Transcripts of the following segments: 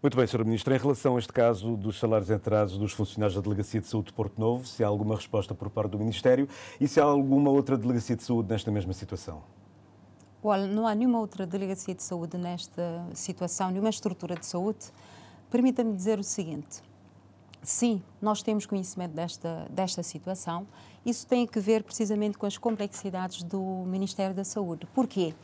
Muito bem, Sr. Ministro, em relação a este caso dos salários em atraso dos funcionários da Delegacia de Saúde de Porto Novo, se há alguma resposta por parte do Ministério e se há alguma outra Delegacia de Saúde nesta mesma situação? Olha, não há nenhuma outra Delegacia de Saúde nesta situação, nenhuma estrutura de saúde. Permita-me dizer o seguinte. Sim, nós temos conhecimento desta, desta situação. Isso tem a ver precisamente com as complexidades do Ministério da Saúde. Porquê?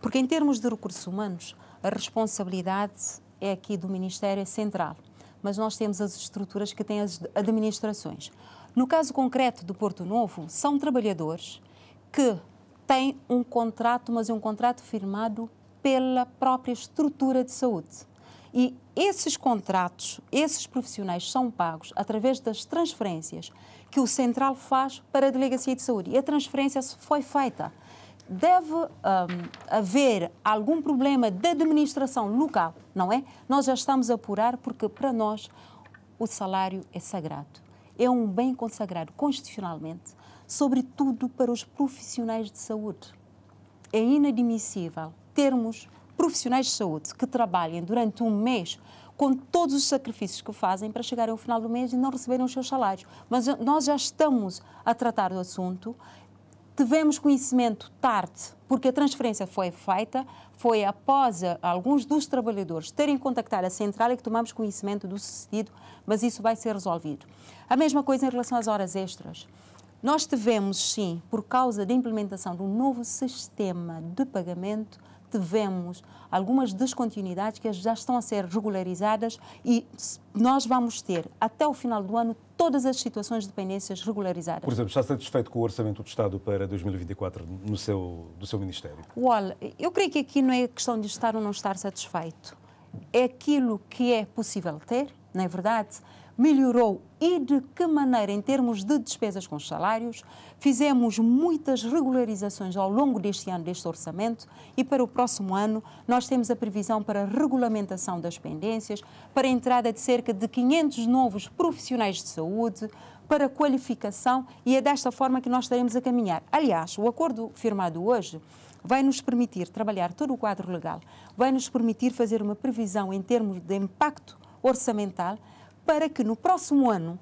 Porque, em termos de recursos humanos, a responsabilidade é aqui do Ministério é Central, mas nós temos as estruturas que têm as administrações. No caso concreto do Porto Novo, são trabalhadores que têm um contrato, mas é um contrato firmado pela própria estrutura de saúde. E esses contratos, esses profissionais são pagos através das transferências que o Central faz para a Delegacia de Saúde. E a transferência foi feita deve um, haver algum problema de administração local, não é? Nós já estamos a apurar porque, para nós, o salário é sagrado. É um bem consagrado constitucionalmente, sobretudo para os profissionais de saúde. É inadmissível termos profissionais de saúde que trabalhem durante um mês com todos os sacrifícios que fazem para chegarem ao final do mês e não receberem os seus salários. Mas nós já estamos a tratar do assunto. Tivemos conhecimento tarde, porque a transferência foi feita, foi após alguns dos trabalhadores terem contactado a central e que tomamos conhecimento do sucedido, mas isso vai ser resolvido. A mesma coisa em relação às horas extras. Nós tivemos, sim, por causa da implementação de um novo sistema de pagamento, tivemos algumas descontinuidades que já estão a ser regularizadas e nós vamos ter, até o final do ano, todas as situações de dependências regularizadas. Por exemplo, está satisfeito com o orçamento do Estado para 2024 no seu, do seu Ministério? Olha, eu creio que aqui não é questão de estar ou não estar satisfeito. É aquilo que é possível ter, não é verdade? melhorou e de que maneira, em termos de despesas com salários. Fizemos muitas regularizações ao longo deste ano, deste orçamento, e para o próximo ano nós temos a previsão para a regulamentação das pendências, para a entrada de cerca de 500 novos profissionais de saúde, para a qualificação, e é desta forma que nós estaremos a caminhar. Aliás, o acordo firmado hoje vai nos permitir trabalhar todo o quadro legal, vai nos permitir fazer uma previsão em termos de impacto orçamental para que no próximo ano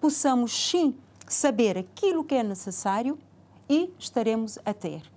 possamos sim saber aquilo que é necessário e estaremos a ter.